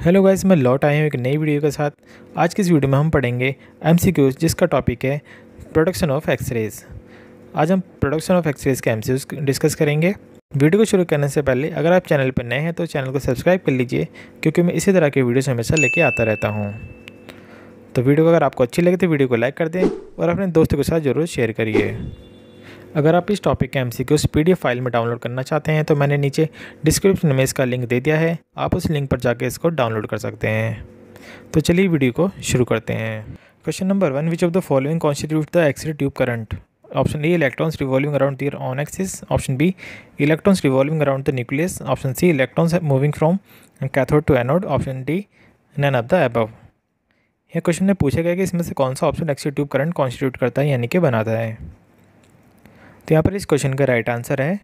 Hello guys मैं लौट आया हूँ एक नई वीडियो के साथ आज की इस वीडियो में हम पढ़ेंगे एम जिसका टॉपिक है प्रोडक्शन ऑफ एक्सरेज आज हम प्रोडक्शन ऑफ एक्सरेज के एम डिस्कस करेंगे वीडियो को शुरू करने से पहले अगर आप चैनल पर नए हैं तो चैनल को सब्सक्राइब कर लीजिए क्योंकि मैं इसी तरह की वीडियोज हमेशा लेके आता रहता हूँ तो वीडियो अगर आपको अच्छी लगे तो वीडियो को लाइक कर दें और अपने दोस्तों के साथ ज़रूर शेयर करिए अगर आप इस टॉपिक के डी एफ फाइल में डाउनलोड करना चाहते हैं तो मैंने नीचे डिस्क्रिप्शन में इसका लिंक दे दिया है आप उस लिंक पर जाकर इसको डाउनलोड कर सकते हैं तो चलिए वीडियो को शुरू करते हैं question number one which of the following constitute the x-ray tube current option A electrons revolving around their own axis option B electrons revolving around the nucleus option C electrons moving from cathode to anode option D none of the above यह question में पूछा गया कि इसमें से कौन सा option x-ray tube current constitute करता है यानी कि बनाता है तो यहाँ पर इस क्वेश्चन का राइट आंसर है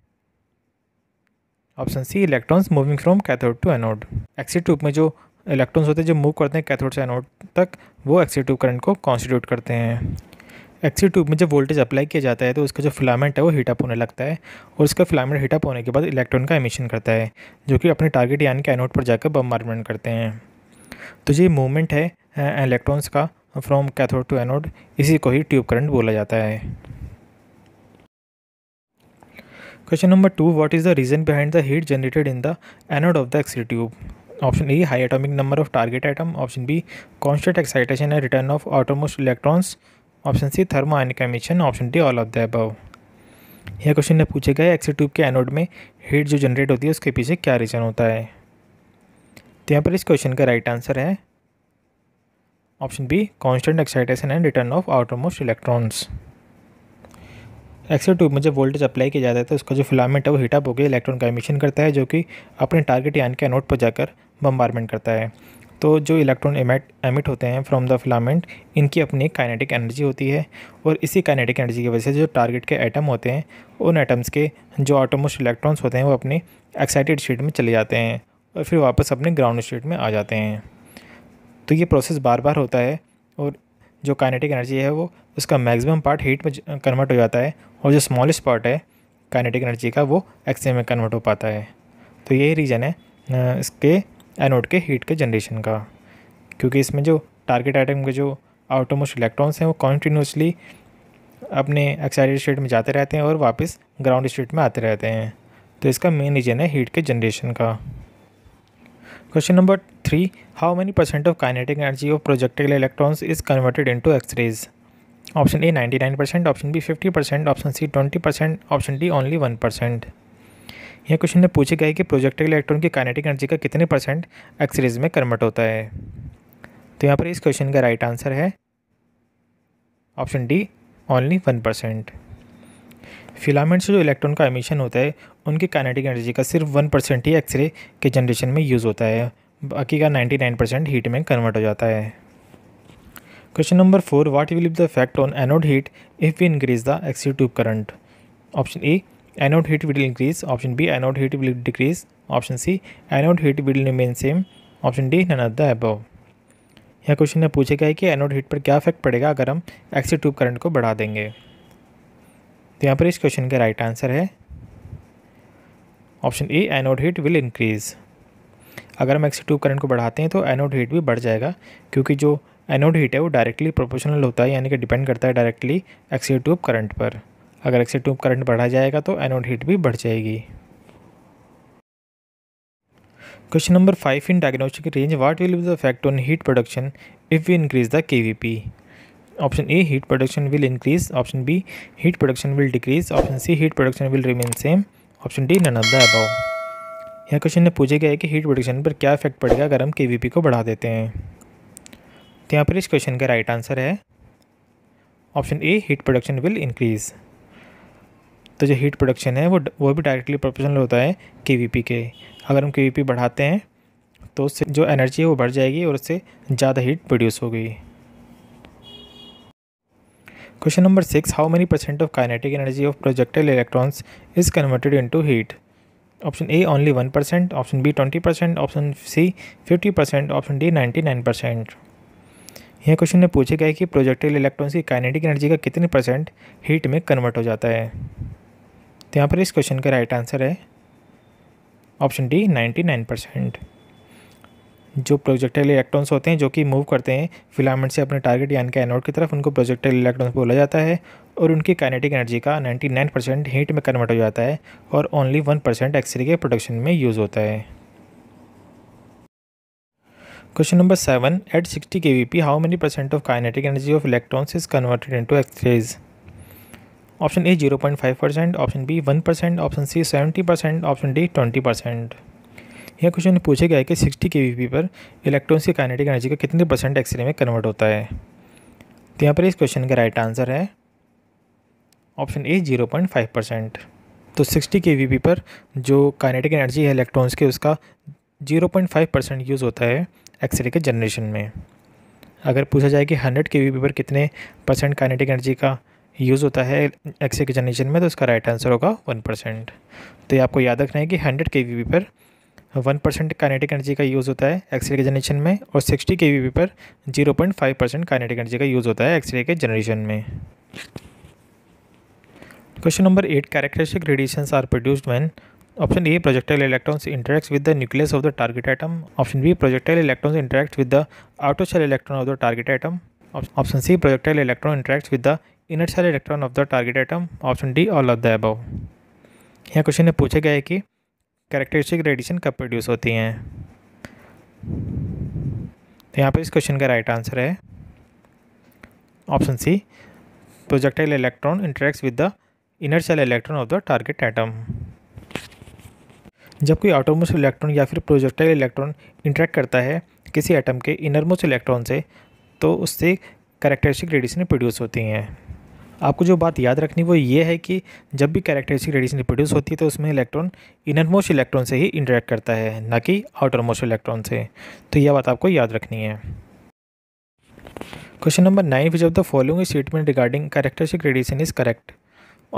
option C electrons moving from cathode to anode x-ray tube में जो इलेक्ट्रॉन्स होते हैं जो मूव करते हैं कैथोड से एनोड तक वो एक्सी ट्यूब करंट को कॉन्स्टिट्यूट करते हैं एक्सी ट्यूब e में जब वोल्टेज अप्लाई किया जाता है तो उसका जो फिलामेंट है वो हीटअप होने लगता है और उसका फिलामेंट हीटअप होने के बाद इलेक्ट्रॉन का एमिशन करता है जो कि अपने टारगेट यानी कि एनोड पर जाकर बम्बारमेंट करते हैं तो ये मूवमेंट है इलेक्ट्रॉन्स का फ्रॉम कैथोड टू एनोड इसी को ही ट्यूब करंट बोला जाता है question number two what is the reason behind the heat generated in the anode of the x-ray tube option A high atomic number of target atom option B constant excitation and return of outermost electrons option C thermo ionic emission option D all of the above यह question ने पूछे गए x-ray tube के anode में heat जो generate होती है उसके पीछे क्या रीज़न होता है तो यहाँ पर इस क्वेश्चन का राइट आंसर है option B constant excitation and return of outermost electrons x-ray tube में जब वोल्टेज अप्लाई किया जाता है तो उसका जो फिलामेंट है वो हीटअप होकर इलेक्ट्रॉन का एमिशन करता है जो कि अपने टारगेट यान के एनोड पर जाकर बम्बारमेंट करता है तो जो इलेक्ट्रॉन एमिट एमिट होते हैं फ्रॉम द फिलामेंट इनकी अपनी एक काइनेटिक एनर्जी होती है और इसी काइनेटिक एनर्जी की वजह से जो टारगेट के एटम होते हैं उन एटम्स के जो ऑटोमोस्ट इलेक्ट्रॉन्स होते हैं वो अपने एक्साइटेड स्टेट में चले जाते हैं और फिर वापस अपने ग्राउंड स्टेट में आ जाते हैं तो ये प्रोसेस बार बार होता है और जो काइनेटिक एनर्जी है वो उसका मैक्सिमम पार्ट हीट में कन्वर्ट हो जाता है और जो स्मॉलेस्ट पार्ट है काइनेटिक एनर्जी का वो एक्सरे में कन्वर्ट हो पाता है तो यही रीज़न है इसके एनोड के हीट के जनरेशन का क्योंकि इसमें जो टारगेट आइटम के जो आउटोमोस्ट इलेक्ट्रॉन्स हैं वो कॉन्टीन्यूसली अपने एक्साइटेड स्टेट में जाते रहते हैं और वापस ग्राउंड स्टेट में आते रहते हैं तो इसका मेन रीज़न है हीट के जनरेशन का question number three how many percent of kinetic energy of projected electrons is converted into x-rays option A ninety nine percent option B fifty percent option C twenty percent option D only one percent यह question में पूछे गए कि projected electron की kinetic energy का कितने percent X-rays में convert होता है तो यहाँ पर इस क्वेश्चन का राइट आंसर है option D only one percent filament से जो इलेक्ट्रॉन का एमिशन होता है उनकी काइनेटिक एनर्जी का सिर्फ वन परसेंट ही एक्सरे के जनरेशन में यूज़ होता है बाकी का नाइन्टी नाइन परसेंट हीट में कन्वर्ट हो जाता है question number four what will be the effect on anode heat if we increase the x-ray tube current option A anode heat will increase option B anode heat will decrease option C anode heat will remain same option D none of the above यह question में पूछेगा कि anode heat पर क्या effect पड़ेगा अगर हम XC tube current को बढ़ा देंगे तो यहाँ पर इस क्वेश्चन का राइट आंसर है option A anode heat will increase अगर हम एक्सी ट्यूब करंट को बढ़ाते हैं तो एनोड हीट भी बढ़ जाएगा क्योंकि जो एनोड हीट है वो डायरेक्टली प्रोपोर्शनल होता है यानी कि डिपेंड करता है डायरेक्टली एक्सी ट्यूब करंट पर अगर एक्सी ट्यूब करंट बढ़ा जाएगा तो एनोड हीट भी बढ़ जाएगी question number five in diagnostic range what will be the effect on heat production if we increase the K V P option A heat production will increase option B heat production will decrease option C heat production will remain same option D none of the above यह question ने पूछा गया है कि heat production पर क्या effect पड़ेगा अगर हम के को बढ़ा देते हैं तो यहाँ पर इस क्वेश्चन का राइट आंसर है option A heat production will increase तो जो हीट प्रोडक्शन है वो वो भी डायरेक्टली प्रोपोर्शनल होता है के के अगर हम के बढ़ाते हैं तो उससे जो एनर्जी है वो बढ़ जाएगी और उससे ज़्यादा हीट प्रोड्यूस होगी question number six how many percent of kinetic energy of projected electrons is converted into heat option A only one percent option B twenty percent option C fifty percent option D ninety nine percent यह question में पूछे गए कि projected electrons की kinetic energy का कितने percent heat में convert हो जाता है तो यहाँ पर इस क्वेश्चन का राइट आंसर है option D ninety nine percent जो प्रोजेक्टाइल इलेक्ट्रॉन्स होते हैं जो कि मूव करते हैं फिलामेंट से अपने टारगेट यानी कि एनोड की तरफ उनको प्रोजेक्टाइल इलेक्ट्रॉन्स बोला जाता है और उनकी काइनेटिक एनर्जी का 99 परसेंट हीट में कन्वर्ट हो जाता है और ओनली वन परसेंट एक्सरे के प्रोडक्शन में यूज़ होता है question number seven at sixty K V P how many percent of kinetic energy of electrons is converted into x-rays option A zero point five percent option B one percent option C seventy percent option D twenty percent यह question पूछा गया है कि sixty K पर electrons की kinetic energy का कितने percent x ray में कन्वर्ट होता है तो यहाँ पर इस क्वेश्चन का राइट आंसर है option A zero point five percent तो सिक्सटी के पर जो काइनेटिक एनर्जी है इलेक्ट्रॉन्स के उसका zero point five percent use होता है एक्सरे के जनरेशन में अगर पूछा जाए कि हंड्रेड के पर कितने परसेंट काइनेटिक एनर्जी का यूज़ होता है एक्सरे के जनरेशन में तो उसका राइट आंसर होगा वन परसेंट तो ये आपको याद रखना है कि हंड्रेड के पर वन परसेंट काइनेटिक एनर्जी का यूज़ होता है एक्सरे के जनरेशन में और सिक्सटी के वी पर zero point five percent kinetic energy का यूज़ होता है एक्सरे के जनरेशन में question number eight characteristic radiation are produced when option A projectile electrons interact with the nucleus of the target atom option B projectile electrons interact with the outer shell electron of the target atom option C projectile electron interact with the inner shell electron of the target atom option D all of the above यहाँ question ने पूछा गया है कि characteristic radiation कब produce होती हैं तो यहाँ पर इस क्वेश्चन का राइट आंसर है option C projectile electron interacts with the inner shell electron of the target atom जब कोई ऑटोमोस इलेक्ट्रॉन या फिर प्रोजेक्टाइल इलेक्ट्रॉन इंटरेक्ट करता है किसी एटम के इनरमोस्ट इलेक्ट्रॉन से तो उससे करेक्टरिस्टिक रेडिएशन प्रोड्यूस होती हैं आपको जो बात याद रखनी वो ये है कि जब भी कैरेक्टरिस्टिक रेडिएशन रिप्रोड्यूस होती है तो उसमें इलेक्ट्रॉन इनरमोस्ट इलेक्ट्रॉन से ही इंटरेक्ट करता है ना कि आउटरमोस्ट इलेक्ट्रॉन से तो यह बात आपको याद रखनी है question number nine which of the following statement regarding characteristic radiation is correct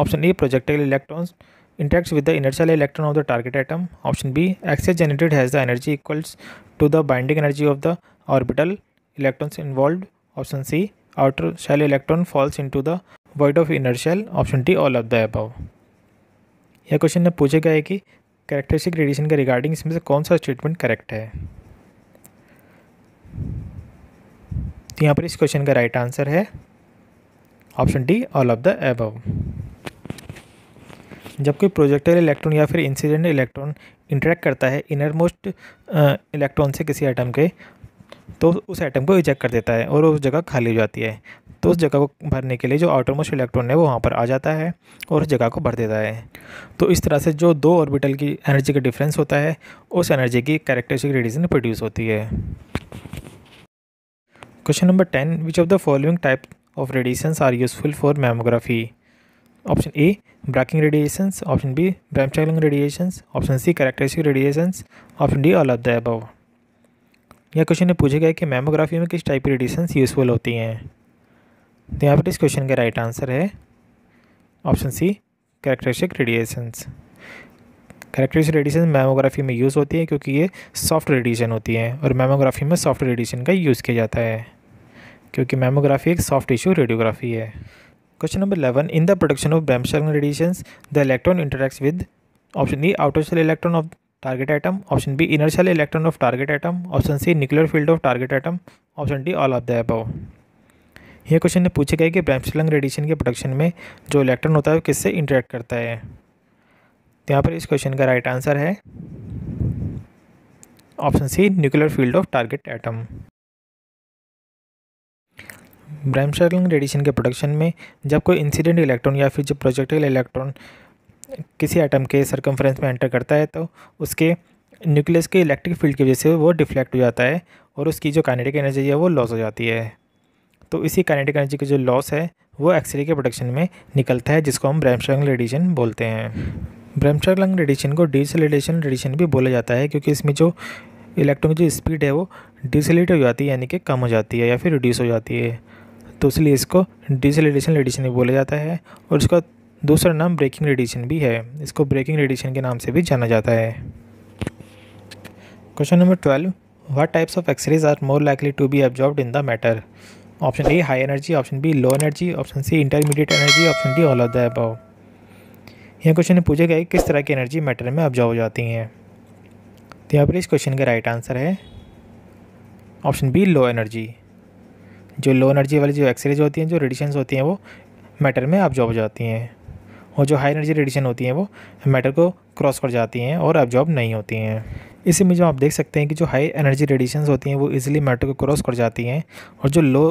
option A projectile electrons interacts with the inner shell electron of the target atom option B x-rays generated has the energy equals to the binding energy of the orbital electrons involve option C outer shell electron falls into the void of inner shell option D all of the above यह question में पूछा गया है कि characteristic radiation के regarding इसमें से कौन सा स्टेटमेंट करेक्ट है तो यहाँ पर इस क्वेश्चन का राइट आंसर है option D all of the above जब कोई प्रोजेक्टर इलेक्ट्रॉन या फिर इंसिडेंट इलेक्ट्रॉन इंटरेक्ट करता है इनरमोस्ट इलेक्ट्रॉन से किसी आइटम के तो उस एटम को रिजेक्ट कर देता है और उस जगह खाली हो जाती है तो उस जगह को भरने के लिए जो आउटरमोस्ट इलेक्ट्रॉन है वो वहाँ पर आ जाता है और उस जगह को भर देता है तो इस तरह से जो दो ऑर्बिटल की एनर्जी का डिफरेंस होता है उस एनर्जी की कैरेक्टरिस्टिक रेडिएशन प्रोड्यूस होती है question number ten which of the following type of radiations are useful for mammography option A braking radiations option B bremsstrahlung radiations option C characteristic radiations option D all of the above यह question ने पूछा गया कि mammography में किस type की radiations useful होती हैं तो यहाँ पर इस क्वेश्चन का राइट आंसर है option C characteristic radiations characteristic radiation mammography में यूज़ होती है क्योंकि ये सॉफ्ट रेडिएशन होती है और मेमोग्राफी में सॉफ्ट रेडिएशन का यूज़ किया जाता है क्योंकि मेमोग्राफी एक सॉफ्ट टिश्यू रेडियोग्राफी है question number eleven in the production of bremsstrahlung radiation the electron interact with option D outer shell electron of target atom option B inner shell electron of target atom option C nuclear field of target atom option D all of the above यह question ने पूछा गया कि ब्रैमस्टलंग radiation के production में जो electron होता है वो किससे इंटरेक्ट करता है तो यहाँ पर इस क्वेश्चन का राइट आंसर है option C nuclear field of target atom bremsstrahlung radiation के प्रोडक्शन में जब कोई इंसिडेंट इलेक्ट्रॉन या फिर जो प्रोजेक्टाइल इलेक्ट्रॉन किसी आइटम के सरकमफ्रेंस में एंटर करता है तो उसके न्यूक्लियस के इलेक्ट्रिक फील्ड की वजह से वो डिफ्लेक्ट हो जाता है और उसकी जो काइनेटिक एनर्जी है वो लॉस हो जाती है तो इसी काइनेटिक एनर्जी की जो लॉस है वो एक्सरे के प्रोडक्शन में निकलता है जिसको हम ब्रैमस्ट्रंग रेडिएशन बोलते हैं ब्रैमस्ट्रंग रेडिएशन को डिसलेटेशन रेडिएशन भी बोला जाता है क्योंकि इसमें जो इलेक्ट्रॉन की जो स्पीड है वो डिसलेट हो जाती है यानी कि कम हो जाती है या फिर रिड्यूस हो जाती है तो इसलिए इसको डिसलेटेशन रेडिएशन भी बोला जाता है और इसका दूसरा नाम ब्रेकिंग रेडिएशन भी है इसको ब्रेकिंग रेडिएशन के नाम से भी जाना जाता है question number twelve what types of x-rays are more likely to be absorb in the matter option A high energy option B low energy option C intermediate energy option D all of the the यह question पूछा गया किस तरह की energy matter में absorb हो जाती हैं तो यहाँ पर इस क्वेश्चन का राइट आंसर है ऑप्शन बी लो एनर्जी जो लो एनर्जी वाली जो एक्सरेज होती हैं जो रेडिशंस होती हैं वो मैटर में ऑब्जॉर्व हो जाती हैं और जो हाई एनर्जी रेडिएशन होती हैं वो मैटर को क्रॉस कर जाती हैं और एब्जॉर्ब नहीं होती हैं इस इमेज में आप देख सकते हैं कि जो हाई एनर्जी रेडिएशन होती हैं वो ईजिली मैटर को क्रॉस कर जाती हैं और जो लो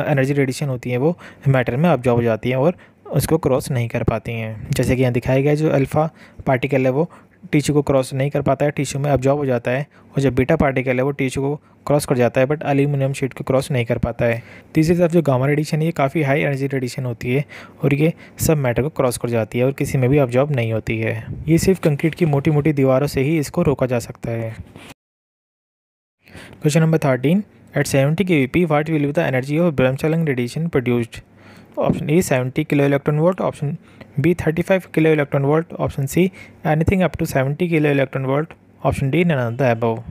एनर्जी रेडिएशन होती हैं वो मैटर में एब्जॉर्ब हो जाती हैं और उसको क्रॉस नहीं कर पाती हैं जैसे कि यहाँ दिखाया गया जो अल्फ़ा पार्टिकल है वो टिश्यू को क्रॉस नहीं कर पाता है टिश्यू में अब्जॉर्ब हो जाता है और जब बीटा पार्टिकल है वो टिश्यू को क्रॉस कर जाता है बट एल्यूमिनियम शीट को क्रॉस नहीं कर पाता है तीसरी तरफ जो गामा रेडिएशन ये काफ़ी हाई एनर्जी रेडिएशन होती है और ये सब मैटर को क्रॉस कर जाती है और किसी में भी अब्जॉर्ब नहीं होती है ये सिर्फ कंक्रीट की मोटी मोटी दीवारों से ही इसको रोका जा सकता है question number thirteen At 70 kVp, what will be the energy of bremsstrahlung radiation produced option A 70 kilo electron volt option B 35 kilo electron volt option C anything up to 70 kilo electron volt option D none of the above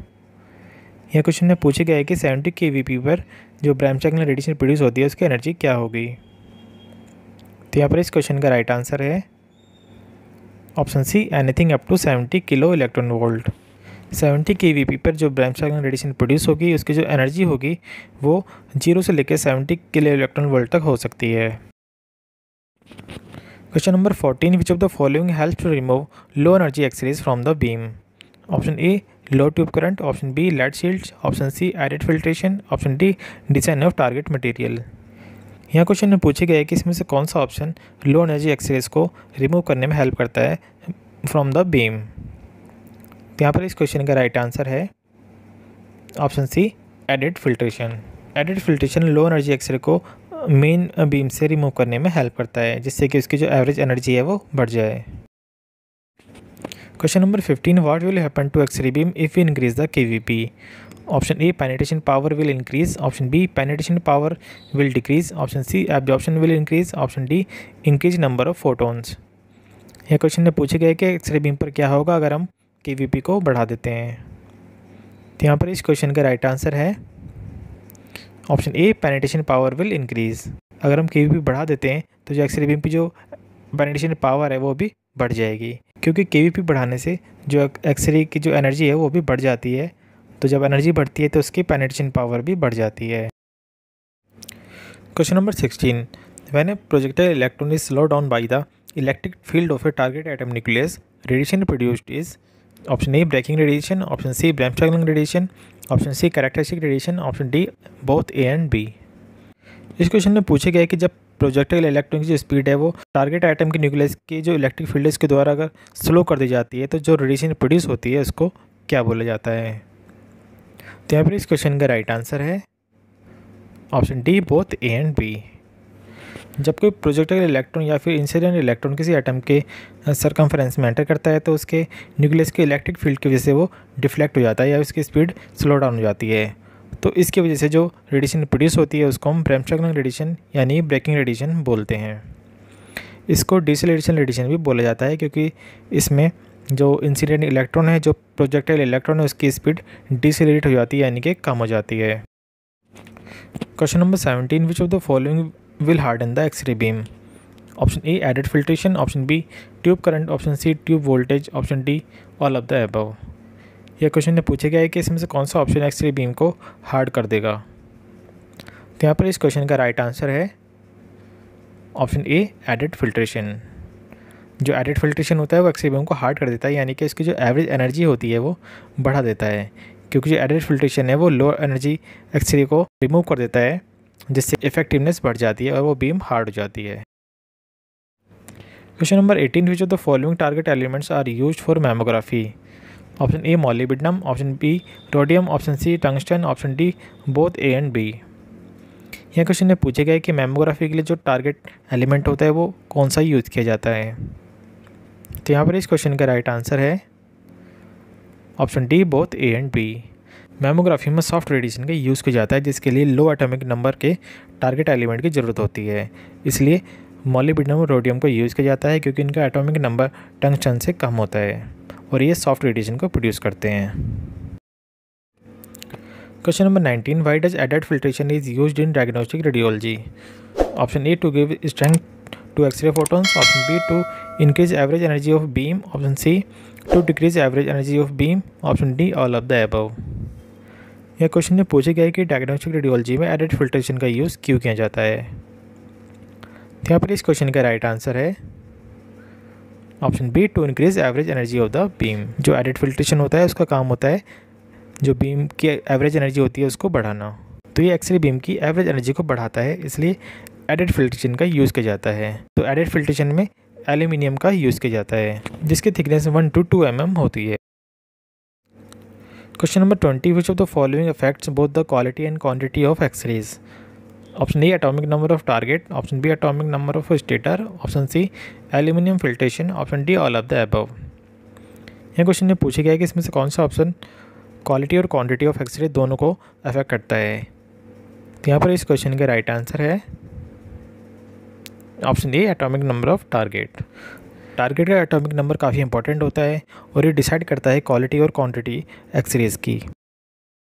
यह question में पूछा गया है कि seventy के V P पर जो में रेडिएशन प्रोड्यूस होती है उसकी एनर्जी क्या होगी तो यहाँ पर इस क्वेश्चन का राइट आंसर है option C anything up to seventy kilo electron volt 70 K V P पर जो ब्रैमस्टागन रेडिएशन प्रोड्यूस होगी उसकी जो एनर्जी होगी वो जीरो से लेकर सेवेंटी किलो इलेक्ट्रॉन वोल्ट तक हो सकती है question number fourteen which of the following help to remove low energy x-rays from the beam option A low tube current option B light shield option C added filtration option D design of target material यहाँ question में पूछे गए कि इसमें से कौन सा option low energy x-rays को रिमूव करने में हेल्प करता है फ्रॉम द बीम यहाँ पर इस क्वेश्चन का राइट आंसर है option C added filtration added filtration low energy x-ray को मेन uh, बीम uh, से रिमूव करने में हेल्प करता है जिससे कि उसकी जो एवरेज एनर्जी है वो बढ़ जाए question number fifteen what will happen to x-ray beam if you increase the K option A penetration power will increase option B penetration power will decrease option C absorption will increase option D increase number of photons यह question ने पूछे गए कि x ray beam पर क्या होगा अगर हम के को बढ़ा देते हैं तो यहाँ पर इस क्वेश्चन का राइट आंसर है option A penetration power will increase अगर हम के बढ़ा देते हैं तो जो एक्सरे बीम की जो पेनिटेशन पावर है वो भी बढ़ जाएगी क्योंकि के बढ़ाने से जो एक्सरे की जो एनर्जी है वो भी बढ़ जाती है तो जब एनर्जी बढ़ती है तो उसकी पेनिटेशन पावर भी बढ़ जाती है question number sixteen when a projectile electron is slow down by the electric field of a target atom nucleus radiation produced is option A braking radiation option C bremsstrahlung radiation option C characteristic radiation option D both A and B इस question में पूछा गया है कि जब projectile electron की जो speed है वो टारगेट आइटम के न्यूक्लियस की जो इलेक्ट्रिक फील्ड के द्वारा अगर स्लो कर दी जाती है तो जो रेडिएशन प्रोड्यूस होती है उसको क्या बोला जाता है तो यहाँ पर इस क्वेश्चन का राइट आंसर है option D both A and B जब कोई प्रोजेक्टाइल इलेक्ट्रॉन या फिर इंसिडेंट इलेक्ट्रॉन किसी एटम के सरकमफ्रेंस में एंटर करता है तो उसके न्यूक्लियस के इलेक्ट्रिक फील्ड की वजह से वो डिफ्लेक्ट हो जाता है या उसकी स्पीड स्लो डाउन हो जाती है तो इसकी वजह से जो रेडिएशन प्रोड्यूस होती है उसको हम ब्रैमशग्न रेडिएशन यानी ब्रेकिंग रेडिएशन बोलते हैं इसको डिसलेशन रेडिएशन भी बोला जाता है क्योंकि इसमें जो इंसिडेंट इलेक्ट्रॉन है जो प्रोजेक्टाइल इलेक्ट्रॉन है उसकी स्पीड डिसलेट हो जाती है यानी कि कम हो जाती है question number seventeen which of the following will harden the X-ray beam. Option A added filtration, option B tube current, option C tube voltage, option D all of the above. यह question ने पूछा गया है कि इसमें से कौन सा ऑप्शन एक्सरे बीम को हार्ड कर देगा तो यहाँ पर इस क्वेश्चन का राइट आंसर है ऑप्शन ए एडिड फिल्ट्रेशन जो एडिड फिल्ट्रेशन होता है वो एक्सरे बीम को हार्ड कर देता है यानी कि इसकी जो एवरेज एनर्जी होती है वो बढ़ा देता है क्योंकि जो एडिड फिल्ट्रेशन है वो लोअर एनर्जी एक्सरे को रिमूव कर देता है जिससे इफेक्टिवनेस बढ़ जाती है और वो बीम हार्ड हो जाती है question number eighteen which of the following target elements are use for mammography option A molybdenum option B rhodium option C tungsten option D both A and B यह question में पूछा गया है कि mammography के लिए जो टारगेट एलिमेंट होता है वो कौन सा यूज़ किया जाता है तो यहाँ पर इस क्वेश्चन का राइट आंसर है option D both A and B mammography में सॉफ्ट रेडिएशन का यूज़ किया जाता है जिसके लिए लो एटॉमिक नंबर के टारगेट एलिमेंट की जरूरत होती है इसलिए मॉलिबिडनम और रोडियम को यूज़ किया जाता है क्योंकि इनका एटॉमिक नंबर टंगस्टन से कम होता है और ये सॉफ्ट रेडिएशन को प्रोड्यूस करते हैं question number nineteen why does एडल्ट filtration is use in diagnostic radiology option A to give strength to x-ray photons option B to increase average energy of beam option C to decrease average energy of beam option D all of the above यह question में पूछा गया है कि diagnostic radiology में added filtration का use क्यों किया जाता है तो यहाँ पर इस क्वेश्चन का राइट आंसर है option B to increase average energy of the beam जो एडेड फिल्ट्रेशन होता है उसका काम होता है जो बीम की एवरेज एनर्जी होती है उसको बढ़ाना तो ये एक्सरे बीम की एवरेज एनर्जी को बढ़ाता है इसलिए एडेड फिल्ट्रेशन का यूज़ किया जाता है तो एडेड फिल्ट्रेशन में एल्यूमिनियम का यूज़ किया जाता है जिसकी thickness one to two M होती है question number twenty which of the following effects both the quality and quantity of x-rays option A atomic number of target option B atomic number of stator option C aluminium filtration option D all of the above यह question में पूछा गया कि इसमें से कौन सा option quality और क्वांटिटी ऑफ एक्सरे दोनों को अफेक्ट करता है तो यहाँ पर इस क्वेश्चन का राइट आंसर है option A atomic number of target target का एटॉमिक नंबर काफ़ी इंपॉर्टेंट होता है और ये डिसाइड करता है क्वालिटी और क्वांटिटी एक्सरेज की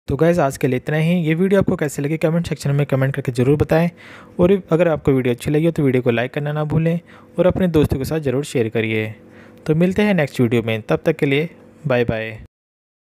तो गैज़ आज के लिए इतना ही ये वीडियो आपको कैसे लगे कमेंट सेक्शन में कमेंट करके ज़रूर बताएं और अगर आपको वीडियो अच्छी लगी हो तो वीडियो को लाइक करना ना भूलें और अपने दोस्तों के साथ ज़रूर शेयर करिए तो मिलते हैं नेक्स्ट वीडियो में तब तक के लिए बाय बाय